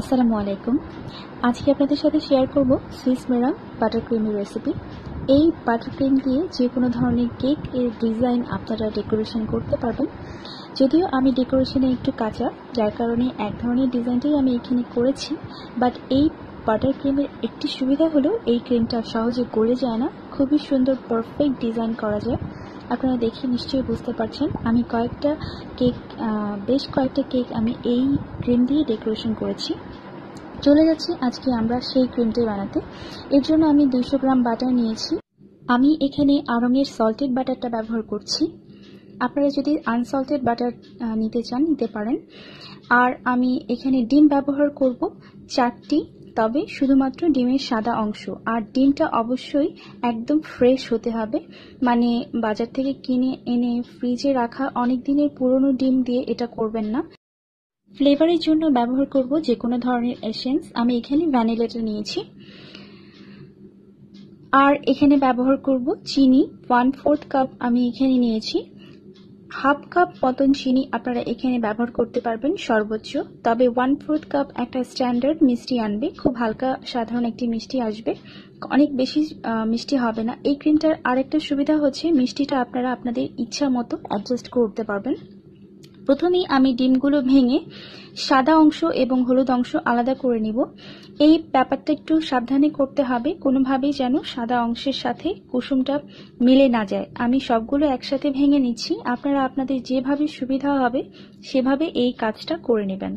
আসসালামু আলাইকুম আজকে আপনাদের সাথে শেয়ার করব সুইস মেরাম বাটার ক্রিমের রেসিপি এই বাটার ক্রিম দিয়ে যে কোনো ধরনের কেক এর ডিজাইন আপনারা ডেকোরেশন করতে পারবেন যদিও আমি ডেকোরেশনে একটু কাঁচা যার কারণে এক ধরনের ডিজাইনটাই আমি এখানে করেছি বাট এই বাটার ক্রিমের একটি সুবিধা হলো এই ক্রিমটা সহজে গড়ে যায় না খুবই সুন্দর পারফেক্ট ডিজাইন করা যায় আপনারা দেখে নিশ্চয়ই বুঝতে পারছেন আমি কয়েকটা কেক বেশ কয়েকটা কেক আমি এই ক্রিম দিয়ে ডেকোরেশন করেছি চলে যাচ্ছি আজকে আমরা সেই ক্রিমটি বানাতে এর জন্য আমি দুইশো গ্রাম বাটার নিয়েছি আমি এখানে আরঙের সল্টেড বাটারটা ব্যবহার করছি আপনারা যদি আনসল্টেড বাটার নিতে চান নিতে পারেন আর আমি এখানে ডিম ব্যবহার করব চারটি তবে শুধুমাত্র ডিমের সাদা অংশ আর ডিমটা অবশ্যই একদম ফ্রেশ হতে হবে মানে বাজার থেকে কিনে এনে ফ্রিজে রাখা অনেক দিনের পুরনো ডিম দিয়ে এটা করবেন না ফ্লেভারের জন্য ব্যবহার করব যে কোনো ধরনের এসেন্স আমি এখানে ভ্যানিলাটা নিয়েছি আর এখানে ব্যবহার করব চিনি ওয়ান ফোর্থ কাপ আমি এখানে নিয়েছি হাফ কাপ পতন চিনি আপনারা এখানে ব্যবহার করতে পারবেন সর্বোচ্চ তবে ওয়ান ফোর্থ কাপ একটা স্ট্যান্ডার্ড মিষ্টি আনবে খুব হালকা সাধারণ একটি মিষ্টি আসবে অনেক বেশি মিষ্টি হবে না এই ক্রিমটার আরেকটা সুবিধা হচ্ছে মিষ্টিটা আপনারা আপনাদের ইচ্ছা মতো অ্যাডজাস্ট করতে পারবেন প্রথমেই আমি ডিমগুলো ভেঙে সাদা অংশ এবং হলুদ অংশ আলাদা করে নিব এই ব্যাপারটা একটু সাবধানে করতে হবে কোনোভাবেই যেন সাদা অংশের সাথে কুসুমটা মিলে না যায় আমি সবগুলো একসাথে ভেঙে নিচ্ছি আপনারা আপনাদের যেভাবে সুবিধা হবে সেভাবে এই কাজটা করে নেবেন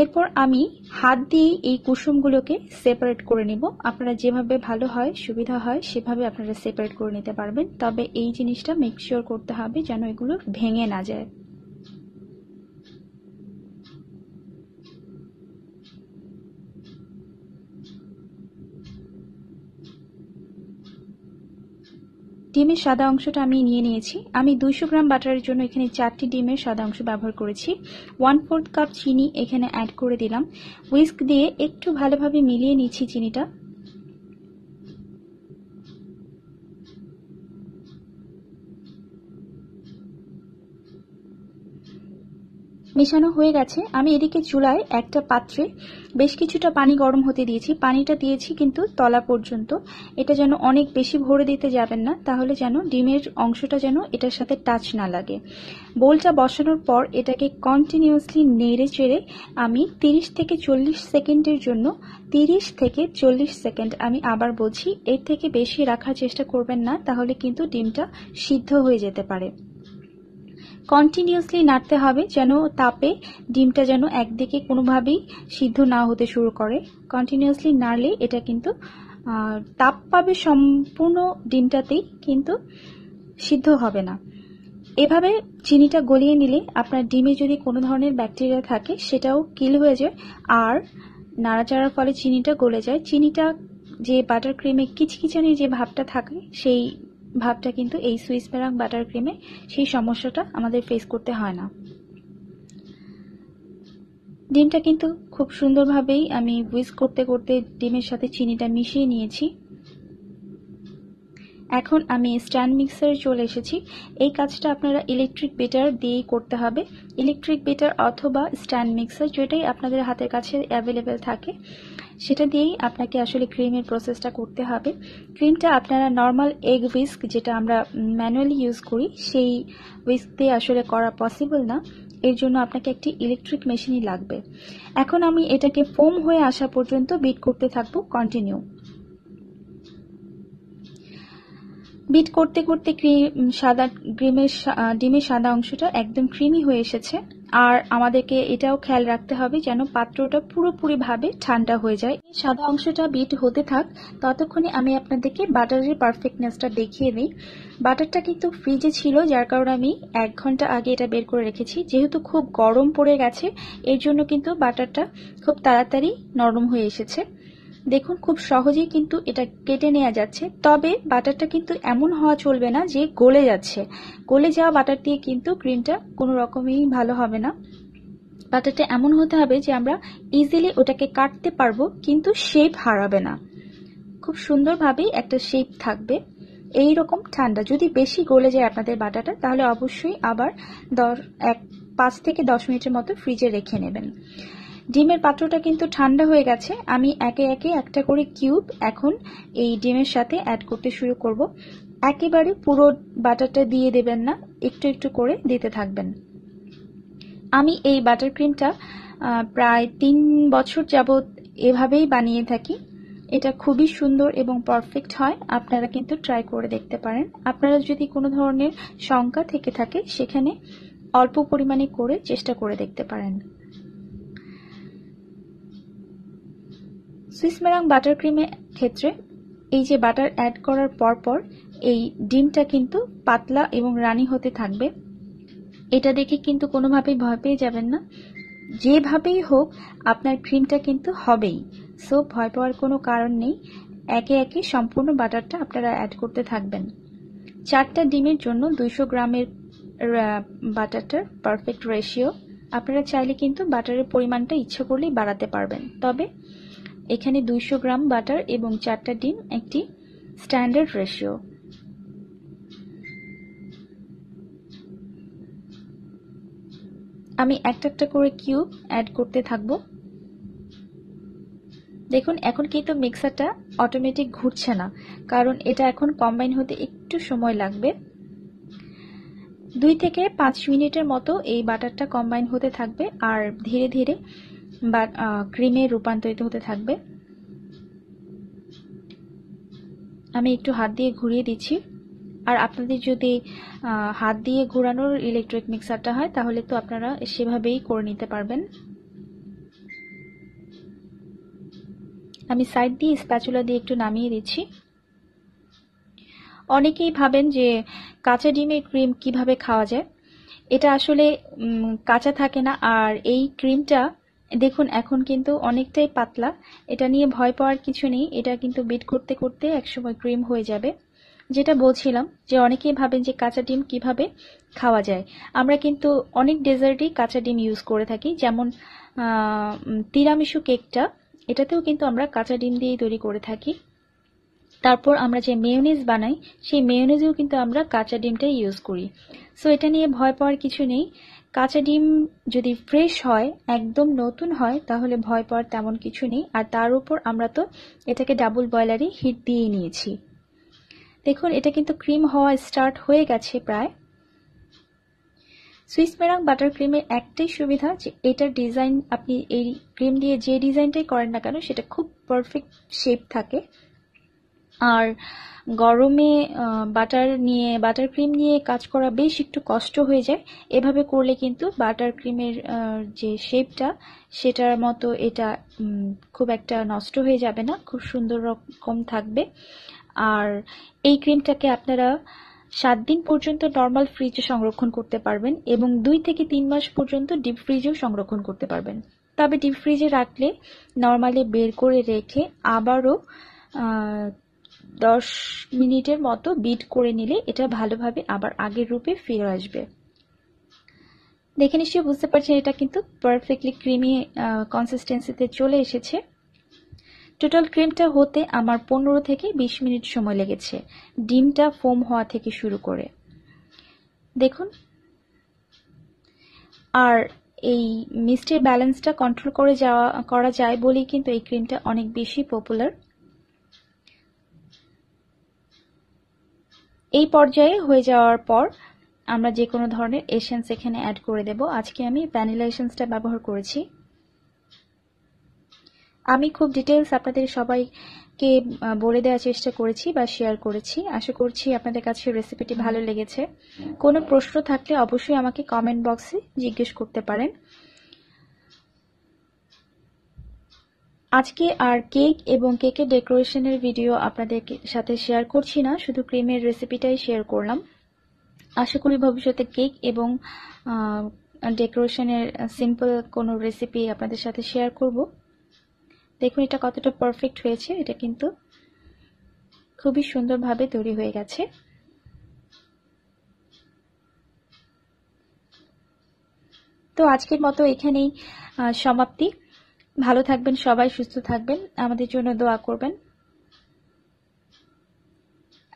এরপর আমি হাত দিয়ে এই কুসুমগুলোকে সেপারেট করে নিব আপনারা যেভাবে ভালো হয় সুবিধা হয় সেভাবে আপনারা সেপারেট করে নিতে পারবেন তবে এই জিনিসটা মেকশিওর করতে হবে যেন এগুলো ভেঙে না যায় ডিমের সাদা অংশটা আমি নিয়ে নিয়েছি আমি দুইশো গ্রাম বাটারের জন্য এখানে চারটি ডিমের সাদা অংশ ব্যবহার করেছি ওয়ান ফোর্থ কাপ চিনি এখানে অ্যাড করে দিলাম উইস্ক দিয়ে একটু ভালোভাবে মিলিয়ে নিচ্ছি চিনিটা মেশানো হয়ে গেছে আমি এদিকে চুলায় একটা পাত্রে বেশ কিছুটা পানি গরম হতে দিয়েছি পানিটা দিয়েছি কিন্তু তলা পর্যন্ত এটা যেন অনেক বেশি ভরে দিতে যাবেন না তাহলে যেন ডিমের অংশটা যেন এটার সাথে টাচ না লাগে বোলটা বসানোর পর এটাকে কন্টিনিউসলি নেড়ে চেড়ে আমি তিরিশ থেকে চল্লিশ সেকেন্ডের জন্য তিরিশ থেকে চল্লিশ সেকেন্ড আমি আবার বলছি এর থেকে বেশি রাখার চেষ্টা করবেন না তাহলে কিন্তু ডিমটা সিদ্ধ হয়ে যেতে পারে কন্টিনিউসলি নাড়তে হবে যেন তাপে ডিমটা যেন একদিকে কোনোভাবেই সিদ্ধ না হতে শুরু করে কন্টিনিউসলি নাড়লে এটা কিন্তু তাপ পাবে সম্পূর্ণ ডিমটাতেই কিন্তু সিদ্ধ হবে না এভাবে চিনিটা গলিয়ে নিলে আপনার ডিমে যদি কোনো ধরনের ব্যাকটেরিয়া থাকে সেটাও কিল হয়ে যায় আর নাড়াচাড়ার ফলে চিনিটা গলে যায় চিনিটা যে বাটার ক্রিমে কিচকিচানি যে ভাবটা থাকে সেই ভাবটা কিন্তু এই সুইস প্যারাং বাটার ক্রিমে সেই সমস্যাটা আমাদের ফেস করতে হয় না ডিমটা কিন্তু খুব সুন্দরভাবেই আমি হুইস্ক করতে করতে ডিমের সাথে চিনিটা মিশিয়ে নিয়েছি এখন আমি স্ট্যান্ড মিক্সারে চলে এসেছি এই কাজটা আপনারা ইলেকট্রিক বেটার দিয়েই করতে হবে ইলেকট্রিক বেটার অথবা স্ট্যান্ড মিক্সার যেটাই আপনাদের হাতের কাছে অ্যাভেলেবেল থাকে সেটা দিয়েই আপনাকে আসলে ক্রিমের প্রসেসটা করতে হবে ক্রিমটা আপনারা নর্মাল এগ উইস্ক যেটা আমরা ম্যানুয়ালি ইউজ করি সেই উইস্ক দিয়ে আসলে করা পসিবল না এর জন্য আপনাকে একটি ইলেকট্রিক মেশিনই লাগবে এখন আমি এটাকে ফোম হয়ে আসা পর্যন্ত বিট করতে থাকবো কন্টিনিউ বিট করতে করতে সাদা ক্রিমের ডিমের সাদা অংশটা একদম ক্রিমি হয়ে এসেছে আর আমাদেরকে এটাও খেয়াল রাখতে হবে যেন পাত্রটা পুরোপুরিভাবে ঠান্ডা হয়ে যায় সাদা অংশটা বিট হতে থাক ততক্ষণে আমি আপনাদেরকে বাটারের পারফেক্টনেসটা দেখিয়ে দিই বাটারটা কিন্তু ফ্রিজে ছিল যার কারণে আমি এক ঘন্টা আগে এটা বের করে রেখেছি যেহেতু খুব গরম পড়ে গেছে এর জন্য কিন্তু বাটারটা খুব তাড়াতাড়ি নরম হয়ে এসেছে দেখুন খুব সহজেই কিন্তু এটা কেটে নেওয়া যাচ্ছে তবে বাটারটা কিন্তু এমন হওয়া চলবে না যে গলে যাচ্ছে গলে যাওয়া বাটার দিয়ে কিন্তু ক্রিমটা কোনো রকমই ভালো হবে না বাটারটা এমন হতে হবে যে আমরা ইজিলি ওটাকে কাটতে পারবো কিন্তু শেপ হারাবে না খুব সুন্দরভাবেই একটা শেপ থাকবে এই রকম ঠান্ডা যদি বেশি গলে যায় আপনাদের বাটাটা তাহলে অবশ্যই আবার দশ এক পাঁচ থেকে দশ মিনিটের মতো ফ্রিজে রেখে নেবেন ডিমের পাত্রটা কিন্তু ঠান্ডা হয়ে গেছে আমি একে একে একটা করে কিউব এখন এই ডিমের সাথে অ্যাড করতে শুরু করব একেবারে পুরো বাটারটা দিয়ে দেবেন না একটু একটু করে দিতে থাকবেন আমি এই বাটার ক্রিমটা প্রায় তিন বছর যাবৎ এভাবেই বানিয়ে থাকি এটা খুবই সুন্দর এবং পারফেক্ট হয় আপনারা কিন্তু ট্রাই করে দেখতে পারেন আপনারা যদি কোনো ধরনের শঙ্কা থেকে থাকে সেখানে অল্প পরিমাণে করে চেষ্টা করে দেখতে পারেন সুইস মেরাং বাটার ক্রিমের ক্ষেত্রে এই যে বাটার অ্যাড করার পর পর এই ডিমটা কিন্তু পাতলা এবং রানি হতে থাকবে এটা দেখে কিন্তু কোনোভাবেই ভয় পেয়ে যাবেন না যেভাবেই হোক আপনার ক্রিমটা কিন্তু হবেই সো ভয় পাওয়ার কোনো কারণ নেই একে একে সম্পূর্ণ বাটারটা আপনারা অ্যাড করতে থাকবেন চারটা ডিমের জন্য দুইশো গ্রামের বাটারটার পারফেক্ট রেশিও আপনারা চাইলে কিন্তু বাটারের পরিমাণটা ইচ্ছে করলেই বাড়াতে পারবেন তবে এখানে দুইশো গ্রাম বাটার এবং চারটা ডিম একটি স্ট্যান্ডার্ড রেশিও আমি একটা একটা করে কিউব অ্যাড করতে থাকব দেখুন এখন কিন্তু মিক্সারটা অটোমেটিক ঘুরছে না কারণ এটা এখন কম্বাইন হতে একটু সময় লাগবে দুই থেকে পাঁচ মিনিটের মতো এই বাটারটা কম্বাইন হতে থাকবে আর ধীরে ধীরে বা ক্রিমে uh, রূপান্তরিত হতে থাকবে আমি একটু হাত দিয়ে ঘুরিয়ে দিচ্ছি আর আপনাদের যদি হাত দিয়ে ঘোরানোর ইলেকট্রিক মিক্সারটা হয় তাহলে তো আপনারা সেভাবেই করে নিতে পারবেন আমি সাইড দিয়ে স্প্যাচুলা দিয়ে একটু নামিয়ে দিচ্ছি অনেকেই ভাবেন যে কাঁচা ডিমের ক্রিম কিভাবে খাওয়া যায় এটা আসলে কাঁচা থাকে না আর এই ক্রিমটা দেখুন এখন কিন্তু অনেকটাই পাতলা এটা নিয়ে ভয় পাওয়ার কিছু নেই এটা কিন্তু বিট করতে করতে একসময় ক্রিম হয়ে যাবে যেটা বলছিলাম যে অনেকেই ভাবেন যে কাঁচা ডিম কিভাবে খাওয়া যায় আমরা কিন্তু অনেক ডেজার্টই কাঁচা ডিম ইউজ করে থাকি যেমন তিরামিশু কেকটা এটাতেও কিন্তু আমরা কাঁচা ডিম দিয়েই তৈরি করে থাকি তারপর আমরা যে মেয়নিজ বানাই সেই মেয়নিজেও কিন্তু আমরা কাঁচা ডিমটাই ইউজ করি সো এটা নিয়ে ভয় পাওয়ার কিছু নেই কাঁচা ডিম যদি ফ্রেশ হয় একদম নতুন হয় তাহলে ভয় পাওয়ার তেমন কিছু নেই আর তার উপর আমরা তো এটাকে ডাবল বয়লারে হিট দিয়ে নিয়েছি দেখুন এটা কিন্তু ক্রিম হওয়া স্টার্ট হয়ে গেছে প্রায় সুইস মেরাং বাটার ক্রিমের একটাই সুবিধা যে এটার ডিজাইন আপনি এই ক্রিম দিয়ে যে ডিজাইনটাই করেন না কেন সেটা খুব পারফেক্ট শেপ থাকে আর গরমে বাটার নিয়ে বাটার ক্রিম নিয়ে কাজ করা বেশ একটু কষ্ট হয়ে যায় এভাবে করলে কিন্তু বাটার ক্রিমের যে শেপটা সেটার মতো এটা খুব একটা নষ্ট হয়ে যাবে না খুব সুন্দর রকম থাকবে আর এই ক্রিমটাকে আপনারা সাত দিন পর্যন্ত নর্মাল ফ্রিজে সংরক্ষণ করতে পারবেন এবং দুই থেকে তিন মাস পর্যন্ত ডিপ ফ্রিজেও সংরক্ষণ করতে পারবেন তবে ডিপ ফ্রিজে রাখলে নর্মালি বের করে রেখে আবারও দশ মিনিটের মতো বিট করে নিলে এটা ভালোভাবে আবার আগের রূপে ফিরে আসবে দেখে নিশ্চয়ই বুঝতে পারছেন এটা কিন্তু পারফেক্টলি ক্রিমি কনসিস্টেন্সিতে চলে এসেছে টোটাল ক্রিমটা হতে আমার পনেরো থেকে বিশ মিনিট সময় লেগেছে ডিমটা ফোম হওয়া থেকে শুরু করে দেখুন আর এই মিষ্টির ব্যালেন্সটা কন্ট্রোল করে যাওয়া করা যায় বলেই কিন্তু এই ক্রিমটা অনেক বেশি পপুলার এই পর্যায়ে হয়ে যাওয়ার পর আমরা যে কোনো ধরনের এসেন্স এখানে অ্যাড করে দেব আজকে আমি ভ্যানিলা এসেন্সটা ব্যবহার করেছি আমি খুব ডিটেলস আপনাদের সবাইকে বলে দেওয়ার চেষ্টা করেছি বা শেয়ার করেছি আশা করছি আপনাদের কাছে রেসিপিটি ভালো লেগেছে কোনো প্রশ্ন থাকলে অবশ্যই আমাকে কমেন্ট বক্সে জিজ্ঞেস করতে পারেন আজকে আর কেক এবং কেকের ডেকোরেশনের ভিডিও আপনাদের সাথে শেয়ার করছি না শুধু ক্রিমের রেসিপিটাই শেয়ার করলাম আশা করি ভবিষ্যতে কেক এবং ডেকোরেশনের সিম্পল কোনো রেসিপি আপনাদের সাথে শেয়ার করব দেখুন এটা কতটা পারফেক্ট হয়েছে এটা কিন্তু খুবই সুন্দরভাবে তৈরি হয়ে গেছে তো আজকের মতো এখানেই সমাপ্তি ভালো থাকবেন সবাই সুস্থ থাকবেন আমাদের জন্য দোয়া করবেন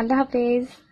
আল্লাহ হাফেজ